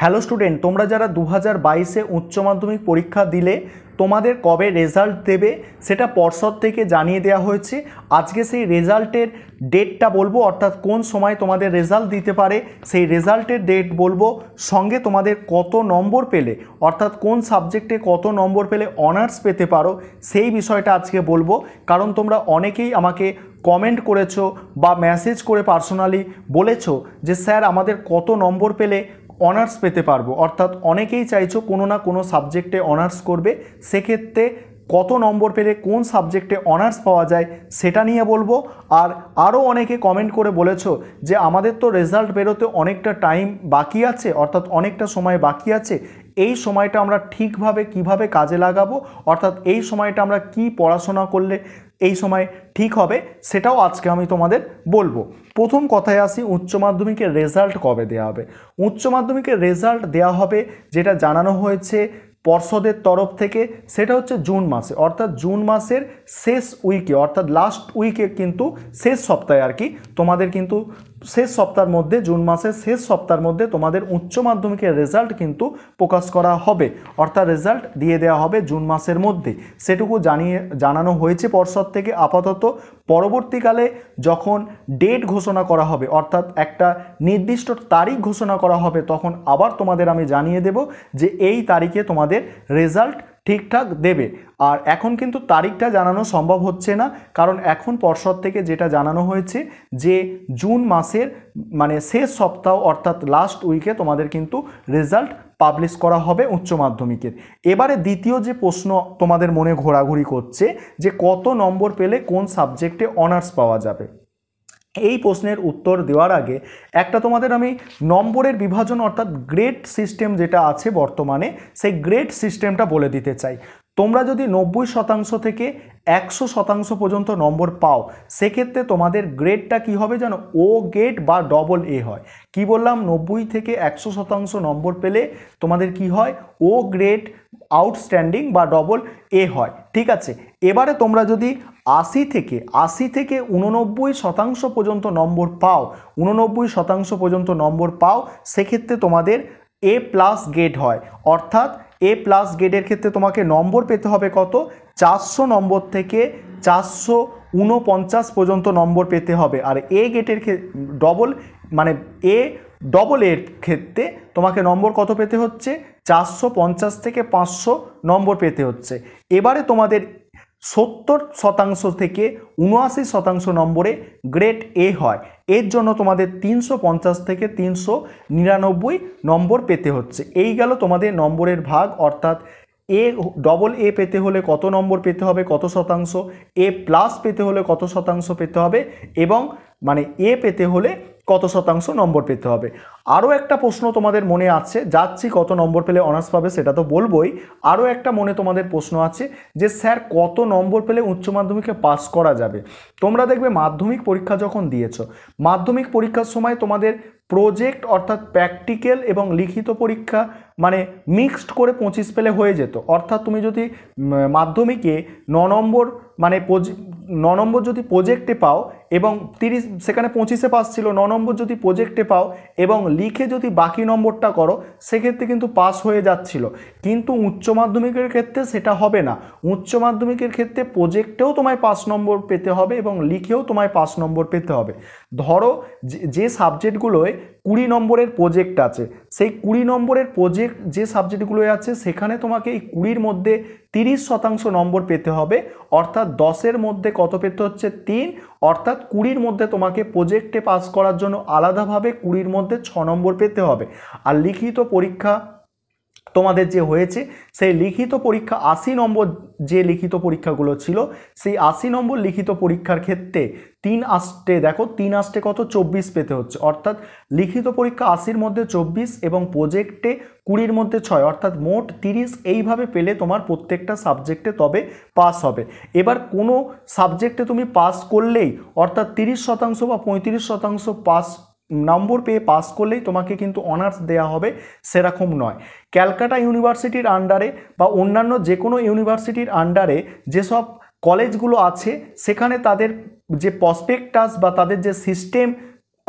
Hello student তোমরা যারা দু হাজার বাইশে উচ্চ মাধ্যমিক পরীক্ষা দিলে তোমাদের কবে রেজাল্ট দেবে সেটা পর্ষদ থেকে জানিয়ে দেওয়া হয়েছে আজকে সেই রেজাল্টের ডেটটা বলবো অর্থাৎ কোন সময় তোমাদের রেজাল্ট দিতে পারে সেই রেজাল্টের ডেট বলবো সঙ্গে তোমাদের কত নম্বর পেলে অর্থাৎ কোন সাবজেক্টে কত নম্বর পেলে অনার্স পেতে পারো সেই বিষয়টা আজকে বলবো কারণ তোমরা অনেকেই আমাকে কমেন্ট করেছো বা মেসেজ করে পার্সোনালি বলেছো যে স্যার আমাদের কত নম্বর পেলে অনার্স পেতে পারবো অর্থাৎ অনেকেই চাইছো কোনো না কোনো সাবজেক্টে অনার্স করবে সেক্ষেত্রে কত নম্বর পেলে কোন সাবজেক্টে অনার্স পাওয়া যায় সেটা নিয়ে বলবো আর আরও অনেকে কমেন্ট করে বলেছো যে আমাদের তো রেজাল্ট বেরোতে অনেকটা টাইম বাকি আছে অর্থাৎ অনেকটা সময় বাকি আছে এই সময়টা আমরা ঠিকভাবে কিভাবে কাজে লাগাবো অর্থাৎ এই সময়টা আমরা কি পড়াশোনা করলে এই সময় ঠিক হবে সেটাও আজকে আমি তোমাদের বলবো প্রথম কথায় আসি উচ্চ মাধ্যমিকের রেজাল্ট কবে দেওয়া হবে উচ্চ মাধ্যমিকের রেজাল্ট দেওয়া হবে যেটা জানানো হয়েছে পর্ষদের তরফ থেকে সেটা হচ্ছে জুন মাসে অর্থাৎ জুন মাসের শেষ উইকে অর্থাৎ লাস্ট উইকে কিন্তু শেষ সপ্তাহে আর কি তোমাদের কিন্তু শেষ সপ্তাহের মধ্যে জুন মাসের শেষ সপ্তাহের মধ্যে তোমাদের উচ্চ মাধ্যমিকের রেজাল্ট কিন্তু প্রকাশ করা হবে অর্থাৎ রেজাল্ট দিয়ে দেওয়া হবে জুন মাসের মধ্যে সেটুকু জানিয়ে জানানো হয়েছে পর্ষদ থেকে আপাতত পরবর্তীকালে যখন ডেট ঘোষণা করা হবে অর্থাৎ একটা নির্দিষ্ট তারিখ ঘোষণা করা হবে তখন আবার তোমাদের আমি জানিয়ে দেব যে এই তারিখে তোমাদের রেজাল্ট ঠিকঠাক দেবে আর এখন কিন্তু তারিখটা জানানো সম্ভব হচ্ছে না কারণ এখন পর্ষদ থেকে যেটা জানানো হয়েছে যে জুন মাসের মানে শেষ সপ্তাহ অর্থাৎ লাস্ট উইকে তোমাদের কিন্তু রেজাল্ট পাবলিশ করা হবে উচ্চ মাধ্যমিকের এবারে দ্বিতীয় যে প্রশ্ন তোমাদের মনে ঘোরাঘুরি করছে যে কত নম্বর পেলে কোন সাবজেক্টে অনার্স পাওয়া যাবে এই প্রশ্নের উত্তর দেওয়ার আগে একটা তোমাদের আমি নম্বরের বিভাজন অর্থাৎ গ্রেড সিস্টেম যেটা আছে বর্তমানে সেই গ্রেড সিস্টেমটা বলে দিতে চাই তোমরা যদি নব্বই শতাংশ থেকে একশো শতাংশ পর্যন্ত নম্বর পাও সেক্ষেত্রে তোমাদের গ্রেডটা কি হবে যেন ও গ্রেড বা ডবল এ হয় কি বললাম নব্বই থেকে একশো শতাংশ নম্বর পেলে তোমাদের কি হয় ও গ্রেড আউটস্ট্যান্ডিং বা ডবল এ হয় ঠিক আছে এবারে তোমরা যদি আশি থেকে আশি থেকে উননব্বই শতাংশ পর্যন্ত নম্বর পাও উননব্বই শতাংশ পর্যন্ত নম্বর পাও সেক্ষেত্রে তোমাদের এ প্লাস গ্রেড হয় অর্থাৎ এ প্লাস গ্রেডের ক্ষেত্রে তোমাকে নম্বর পেতে হবে কত চারশো নম্বর থেকে চারশো উনপঞ্চাশ পর্যন্ত নম্বর পেতে হবে আর এ গেটের ডবল মানে এ ডবল এর ক্ষেত্রে তোমাকে নম্বর কত পেতে হচ্ছে চারশো পঞ্চাশ থেকে পাঁচশো নম্বর পেতে হচ্ছে এবারে তোমাদের সত্তর শতাংশ থেকে উনআশি শতাংশ নম্বরে গ্রেড এ হয় এর জন্য তোমাদের তিনশো পঞ্চাশ থেকে তিনশো নিরানব্বই নম্বর পেতে হচ্ছে এই গেল তোমাদের নম্বরের ভাগ অর্থাৎ এ ডবল এ পেতে হলে কত নম্বর পেতে হবে কত শতাংশ এ প্লাস পেতে হলে কত শতাংশ পেতে হবে এবং মানে এ পেতে হলে কত শতাংশ নম্বর পেতে হবে আরও একটা প্রশ্ন তোমাদের মনে আছে যাচ্ছি কত নম্বর পেলে অনার্স পাবে সেটা তো বলবই আরও একটা মনে তোমাদের প্রশ্ন আছে যে স্যার কত নম্বর পেলে উচ্চ মাধ্যমিকে পাস করা যাবে তোমরা দেখবে মাধ্যমিক পরীক্ষা যখন দিয়েছ মাধ্যমিক পরীক্ষার সময় তোমাদের প্রজেক্ট অর্থাৎ প্র্যাকটিক্যাল এবং লিখিত পরীক্ষা মানে মিক্সড করে পঁচিশ পেলে হয়ে যেত অর্থাৎ তুমি যদি মাধ্যমিকে ন নম্বর মানে ন নম্বর যদি প্রজেক্টে পাও এবং তিরিশ সেখানে পঁচিশে পাস ছিল ন নম্বর যদি প্রজেক্টে পাও এবং লিখে যদি বাকি নম্বরটা করো সেক্ষেত্রে কিন্তু পাস হয়ে যাচ্ছিল কিন্তু উচ্চ মাধ্যমিকের ক্ষেত্রে সেটা হবে না উচ্চ মাধ্যমিকের ক্ষেত্রে প্রজেক্টেও তোমায় পাঁচ নম্বর পেতে হবে এবং লিখেও তোমায় পাস নম্বর পেতে হবে ধরো যে সাবজেক্টগুলোয় কুড়ি নম্বরের প্রজেক্ট আছে সেই কুড়ি নম্বরের প্রজেক্ট যে সাবজেক্টগুলো আছে সেখানে তোমাকে এই কুড়ির মধ্যে তিরিশ শতাংশ নম্বর পেতে হবে অর্থাৎ দশের মধ্যে কত পেতে হচ্ছে তিন অর্থাৎ কুড়ির মধ্যে তোমাকে প্রজেক্টে পাস করার জন্য আলাদাভাবে কুড়ির মধ্যে ছ নম্বর পেতে হবে আর লিখিত পরীক্ষা তোমাদের যে হয়েছে সেই লিখিত পরীক্ষা আশি নম্বর যে লিখিত পরীক্ষাগুলো ছিল সেই আশি নম্বর লিখিত পরীক্ষার ক্ষেত্রে তিন আষ্টে দেখো তিন আষ্টে কত চব্বিশ পেতে হচ্ছে অর্থাৎ লিখিত পরীক্ষা আশির মধ্যে চব্বিশ এবং প্রজেক্টে কুড়ির মধ্যে ছয় অর্থাৎ মোট তিরিশ এইভাবে পেলে তোমার প্রত্যেকটা সাবজেক্টে তবে পাস হবে এবার কোনো সাবজেক্টে তুমি পাস করলেই অর্থাৎ তিরিশ শতাংশ বা পঁয়ত্রিশ শতাংশ পাস নম্বর পেয়ে পাস করলেই তোমাকে কিন্তু অনার্স দেয়া হবে সেরকম নয় ক্যালকাটা ইউনিভার্সিটির আন্ডারে বা অন্যান্য যে কোনো ইউনিভার্সিটির আন্ডারে যেসব কলেজগুলো আছে সেখানে তাদের যে প্রসপেক্টাস বা তাদের যে সিস্টেম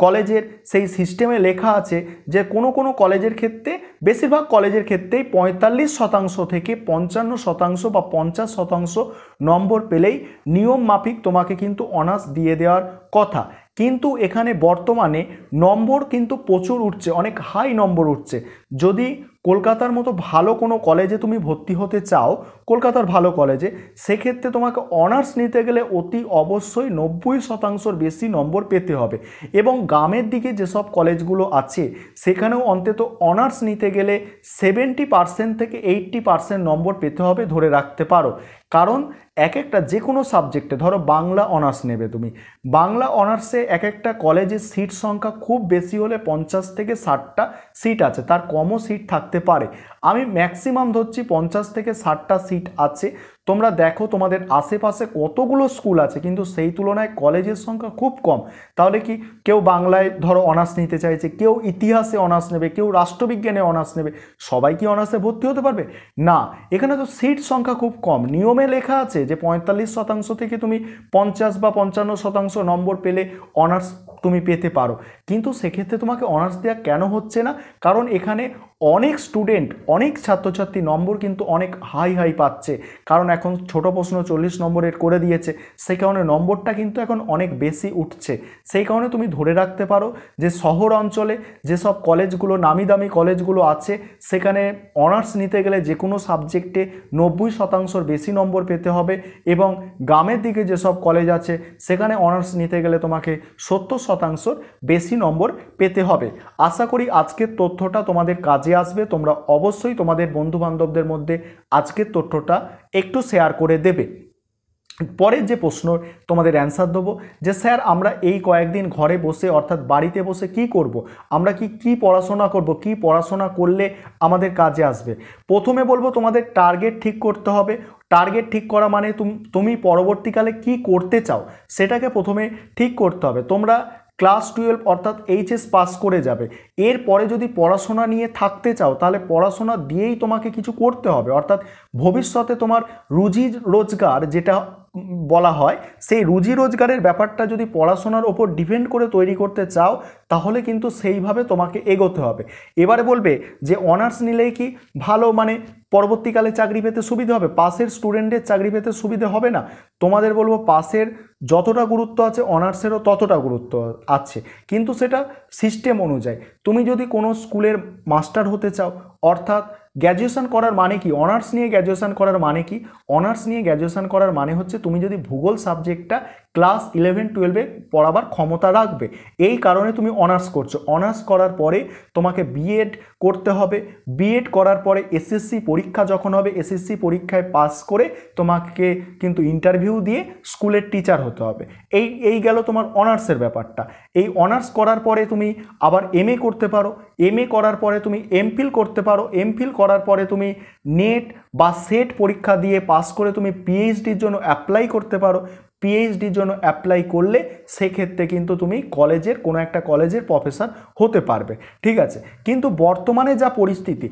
কলেজের সেই সিস্টেমে লেখা আছে যে কোনো কোনো কলেজের ক্ষেত্রে বেশিরভাগ কলেজের ক্ষেত্রেই পঁয়তাল্লিশ শতাংশ থেকে পঞ্চান্ন শতাংশ বা পঞ্চাশ শতাংশ নম্বর পেলেই নিয়ম মাফিক তোমাকে কিন্তু অনার্স দিয়ে দেওয়ার কথা কিন্তু এখানে বর্তমানে নম্বর কিন্তু প্রচুর উঠছে অনেক হাই নম্বর উঠছে যদি কলকাতার মতো ভালো কোনো কলেজে তুমি ভর্তি হতে চাও কলকাতার ভালো কলেজে সেক্ষেত্রে তোমাকে অনার্স নিতে গেলে অতি অবশ্যই নব্বই শতাংশর বেশি নম্বর পেতে হবে এবং গ্রামের দিকে যেসব কলেজগুলো আছে সেখানেও অন্তত অনার্স নিতে গেলে সেভেন্টি পার্সেন্ট থেকে এইট্টি পার্সেন্ট নম্বর পেতে হবে ধরে রাখতে পারো কারণ এক একটা যে কোনো সাবজেক্টে ধরো বাংলা অনার্স নেবে তুমি বাংলা অনার্সে এক একটা কলেজের সিট সংখ্যা খুব বেশি হলে পঞ্চাশ থেকে ষাটটা সিট আছে তার কমও সিট থাক লাগতে পারে আমি ম্যাক্সিমাম ধরছি পঞ্চাশ থেকে ষাটটা সিট আছে তোমরা দেখো তোমাদের আশেপাশে কতগুলো স্কুল আছে কিন্তু সেই তুলনায় কলেজের সংখ্যা খুব কম তাহলে কি কেউ বাংলায় ধরো অনার্স নিতে চাইছে কেউ ইতিহাসে অনার্স নেবে কেউ রাষ্ট্রবিজ্ঞানে অনার্স নেবে সবাই কি অনার্সে ভর্তি হতে পারবে না এখানে তো সিট সংখ্যা খুব কম নিয়মে লেখা আছে যে পঁয়তাল্লিশ শতাংশ থেকে তুমি পঞ্চাশ বা পঞ্চান্ন শতাংশ নম্বর পেলে অনার্স তুমি পেতে পারো কিন্তু সেক্ষেত্রে তোমাকে অনার্স দেওয়া কেন হচ্ছে না কারণ এখানে অনেক স্টুডেন্ট অনেক ছাত্রছাত্রী নম্বর কিন্তু অনেক হাই হাই পাচ্ছে কারণ এখন ছোট প্রশ্ন চল্লিশ নম্বরের করে দিয়েছে সেই কারণে নম্বরটা কিন্তু এখন অনেক বেশি উঠছে সেই কারণে তুমি ধরে রাখতে পারো যে শহর অঞ্চলে যেসব কলেজগুলো নামি দামি কলেজগুলো আছে সেখানে অনার্স নিতে গেলে যে কোনো সাবজেক্টে নব্বই শতাংশর বেশি নম্বর পেতে হবে এবং গ্রামের দিকে যেসব কলেজ আছে সেখানে অনার্স নিতে গেলে তোমাকে সত্তর শতাংশর বেশি নম্বর পেতে হবে আশা করি আজকের তথ্যটা তোমাদের কাজে কাজে আসবে তোমরা অবশ্যই তোমাদের বন্ধু বান্ধবদের মধ্যে আজকের তথ্যটা একটু শেয়ার করে দেবে পরের যে প্রশ্ন তোমাদের অ্যান্সার দেবো যে স্যার আমরা এই কয়েকদিন ঘরে বসে অর্থাৎ বাড়িতে বসে কি করব। আমরা কি কি পড়াশোনা করব কি পড়াশোনা করলে আমাদের কাজে আসবে প্রথমে বলবো তোমাদের টার্গেট ঠিক করতে হবে টার্গেট ঠিক করা মানে তুমি পরবর্তীকালে কি করতে চাও সেটাকে প্রথমে ঠিক করতে হবে তোমরা ক্লাস টুয়েলভ অর্থাৎ এইচএস পাস করে যাবে এরপরে যদি পড়াশোনা নিয়ে থাকতে চাও তাহলে পড়াশোনা দিয়েই তোমাকে কিছু করতে হবে অর্থাৎ ভবিষ্যতে তোমার রুজি রোজগার যেটা বলা হয় সেই রুজি রোজগারের ব্যাপারটা যদি পড়াশোনার ওপর ডিপেন্ড করে তৈরি করতে চাও তাহলে কিন্তু সেইভাবে তোমাকে এগোতে হবে এবারে বলবে যে অনার্স নিলেই কি ভালো মানে পরবর্তীকালে চাকরি পেতে সুবিধে হবে পাশের স্টুডেন্টের চাকরি পেতে সুবিধে হবে না তোমাদের বলবো পাশের যতটা গুরুত্ব আছে অনার্সেরও ততটা গুরুত্ব আছে কিন্তু সেটা সিস্টেম অনুযায়ী তুমি যদি কোনো স্কুলের মাস্টার হতে চাও অর্থাৎ গ্র্যাজুয়েশন করার মানে কি অনার্স নিয়ে গ্র্যাজুয়েশন করার মানে কি অনার্স নিয়ে গ্র্যাজুয়েশন করার মানে হচ্ছে তুমি যদি ভূগোল সাবজেক্টটা ক্লাস ইলেভেন টুয়েলভে পড়াবার ক্ষমতা রাখবে এই কারণে তুমি অনার্স করছো অনার্স করার পরে তোমাকে বিএড করতে হবে বিএড করার পরে এসএসসি পরীক্ষা যখন হবে এসএসসি পরীক্ষায় পাস করে তোমাকে কিন্তু ইন্টারভিউ দিয়ে স্কুলের টিচার হতে হবে এই এই গেল তোমার অনার্সের ব্যাপারটা এই অনার্স করার পরে তুমি আবার এম করতে পারো এমএ করার পরে তুমি এমফিল করতে পারো এমফিল করার পরে তুমি নেট বা সেট পরীক্ষা দিয়ে পাস করে তুমি পিএইচডির জন্য অ্যাপ্লাই করতে পারো পিএইচডির জন্য অ্যাপ্লাই করলে সেক্ষেত্রে কিন্তু তুমি কলেজের কোনো একটা কলেজের প্রফেসর হতে পারবে ঠিক আছে কিন্তু বর্তমানে যা পরিস্থিতি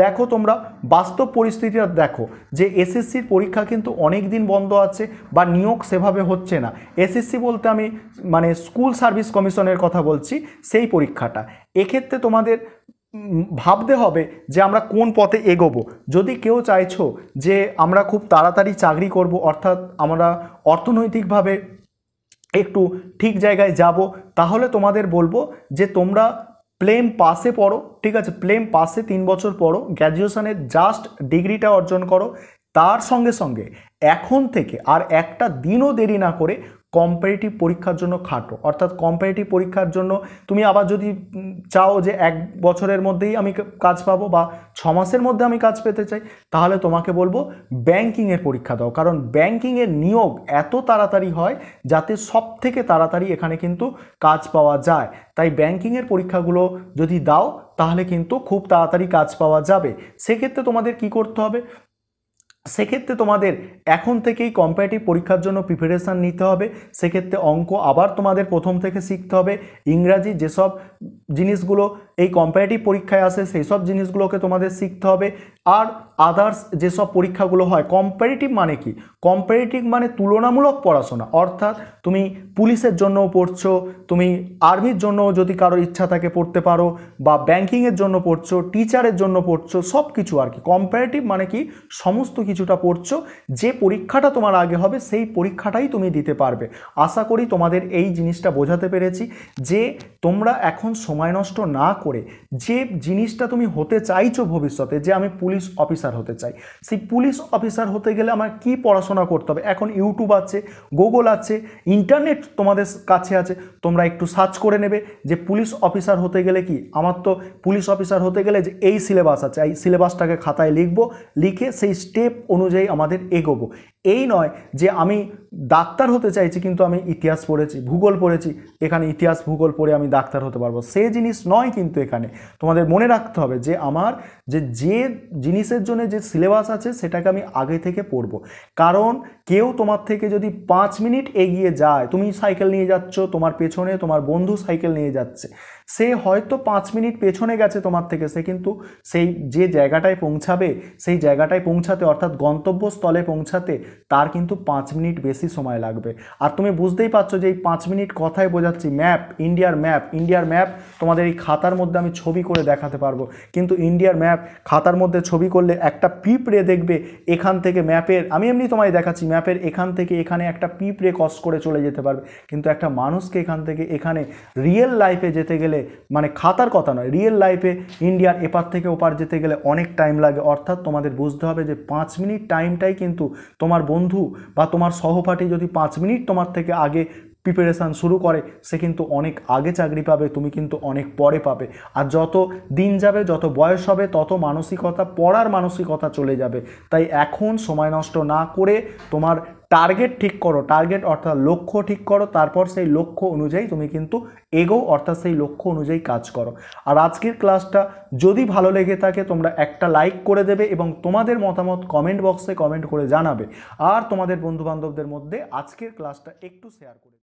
দেখো তোমরা বাস্তব পরিস্থিতিটা দেখো যে এসএসসির পরীক্ষা কিন্তু অনেক দিন বন্ধ আছে বা নিয়োগ সেভাবে হচ্ছে না এসএসসি বলতে আমি মানে স্কুল সার্ভিস কমিশনের কথা বলছি সেই পরীক্ষাটা এক্ষেত্রে তোমাদের ভাবতে হবে যে আমরা কোন পথে এগোবো যদি কেউ চাইছো যে আমরা খুব তাড়াতাড়ি চাকরি করব অর্থাৎ আমরা অর্থনৈতিকভাবে একটু ঠিক জায়গায় যাব তাহলে তোমাদের বলবো যে তোমরা প্লেম পাসে পড়ো ঠিক আছে প্লেম পাসে তিন বছর পড়ো গ্র্যাজুয়েশনের জাস্ট ডিগ্রিটা অর্জন করো তার সঙ্গে সঙ্গে এখন থেকে আর একটা দিনও দেরি না করে কম্পারেটিভ পরীক্ষার জন্য খাটো অর্থাৎ কম্পারেটিভ পরীক্ষার জন্য তুমি আবার যদি চাও যে এক বছরের মধ্যেই আমি কাজ পাবো বা ছ মাসের মধ্যে আমি কাজ পেতে চাই তাহলে তোমাকে বলবো ব্যাংকিংয়ের পরীক্ষা দাও কারণ ব্যাংকিংয়ের নিয়োগ এত তাড়াতাড়ি হয় যাতে সব থেকে তাড়াতাড়ি এখানে কিন্তু কাজ পাওয়া যায় তাই ব্যাংকিংয়ের পরীক্ষাগুলো যদি দাও তাহলে কিন্তু খুব তাড়াতাড়ি কাজ পাওয়া যাবে সেক্ষেত্রে তোমাদের কি করতে হবে সেক্ষেত্রে তোমাদের এখন থেকেই কম্পারেটিভ পরীক্ষার জন্য প্রিপারেশান নিতে হবে সেক্ষেত্রে অঙ্ক আবার তোমাদের প্রথম থেকে শিখতে হবে ইংরাজি যেসব জিনিসগুলো এই কম্পারেটিভ পরীক্ষায় আসে সেই সব জিনিসগুলোকে তোমাদের শিখতে হবে আর আদার্স যেসব পরীক্ষাগুলো হয় কম্পারেটিভ মানে কি কম্পারেটিভ মানে তুলনামূলক পড়াশোনা অর্থাৎ তুমি পুলিশের জন্যও পড়ছো তুমি আর্মির জন্য যদি কারোর ইচ্ছা থাকে পড়তে পারো বা ব্যাংকিংয়ের জন্য পড়ছো টিচারের জন্য পড়ছো সব কিছু আর কি কম্পারেটিভ মানে কি সমস্ত কিছুটা পড়ছো যে পরীক্ষাটা তোমার আগে হবে সেই পরীক্ষাটাই তুমি দিতে পারবে আশা করি তোমাদের এই জিনিসটা বোঝাতে পেরেছি যে তোমরা এখন সময় নষ্ট না করে যে জিনিসটা তুমি হতে চাইছো ভবিষ্যতে যে আমি পুলিশ অফিসার অফিসার হতে চাই সেই পুলিশ অফিসার হতে গেলে আমার কি পড়াশোনা করতে হবে এখন ইউটিউব আছে গুগল আছে ইন্টারনেট তোমাদের কাছে আছে তোমরা একটু সার্চ করে নেবে যে পুলিশ অফিসার হতে গেলে কি আমার তো পুলিশ অফিসার হতে গেলে যে এই সিলেবাস আছে এই সিলেবাসটাকে খাতায় লিখবো লিখে সেই স্টেপ অনুযায়ী আমাদের এগোবো এই নয় যে আমি ডাক্তার হতে চাইছি কিন্তু আমি ইতিহাস পড়েছি ভূগোল পড়েছি এখানে ইতিহাস ভূগোল পড়ে আমি ডাক্তার হতে পারবো সে জিনিস নয় কিন্তু এখানে তোমাদের মনে রাখতে হবে যে আমার যে যে জিনিসের জন্য যে সিলেবাস আছে সেটাকে আমি আগে থেকে পড়ব কারণ কেউ তোমার থেকে যদি পাঁচ মিনিট এগিয়ে যায় তুমি সাইকেল নিয়ে যাচ্ছ তোমার পেছনে তোমার বন্ধু সাইকেল নিয়ে যাচ্ছে সে হয়তো পাঁচ মিনিট পেছনে গেছে তোমার থেকে সে কিন্তু সেই যে জায়গাটায় পৌঁছাবে সেই জায়গাটায় পৌঁছাতে অর্থাৎ গন্তব্যস্থলে পৌঁছাতে তার কিন্তু পাঁচ মিনিট বেশি সময় লাগবে আর তুমি বুঝতেই পারছো যে এই পাঁচ মিনিট কথায় বোঝাচ্ছি ম্যাপ ইন্ডিয়ার ম্যাপ ইন্ডিয়ার ম্যাপ তোমাদের এই খাতার মধ্যে আমি ছবি করে দেখাতে পারবো কিন্তু ইন্ডিয়ার ম্যাপ খাতার মধ্যে ছবি করলে একটা পিঁপড়ে দেখবে এখান থেকে ম্যাপের আমি এমনি তোমায় দেখাচ্ছি ম্যাপ ম্যাপের এখান থেকে এখানে একটা পিঁপড়ে কস করে চলে যেতে পারবে কিন্তু একটা মানুষকে এখান থেকে এখানে রিয়েল লাইফে যেতে গেলে মানে খাতার কথা নয় রিয়েল লাইফে ইন্ডিয়ার এপার থেকে ওপার যেতে গেলে অনেক টাইম লাগে অর্থাৎ তোমাদের বুঝতে হবে যে পাঁচ মিনিট টাইমটাই কিন্তু তোমার বন্ধু বা তোমার সহপাঠী যদি পাঁচ মিনিট তোমার থেকে আগে প্রিপারেশান শুরু করে সে কিন্তু অনেক আগে চাকরি পাবে তুমি কিন্তু অনেক পরে পাবে আর যত দিন যাবে যত বয়স হবে তত মানসিকতা পড়ার মানসিকতা চলে যাবে তাই এখন সময় নষ্ট না করে তোমার টার্গেট ঠিক করো টার্গেট অর্থাৎ লক্ষ্য ঠিক করো তারপর সেই লক্ষ্য অনুযায়ী তুমি কিন্তু এগো অর্থাৎ সেই লক্ষ্য অনুযায়ী কাজ করো আর আজকের ক্লাসটা যদি ভালো লেগে থাকে তোমরা একটা লাইক করে দেবে এবং তোমাদের মতামত কমেন্ট বক্সে কমেন্ট করে জানাবে আর তোমাদের বন্ধুবান্ধবদের মধ্যে আজকের ক্লাসটা একটু শেয়ার করে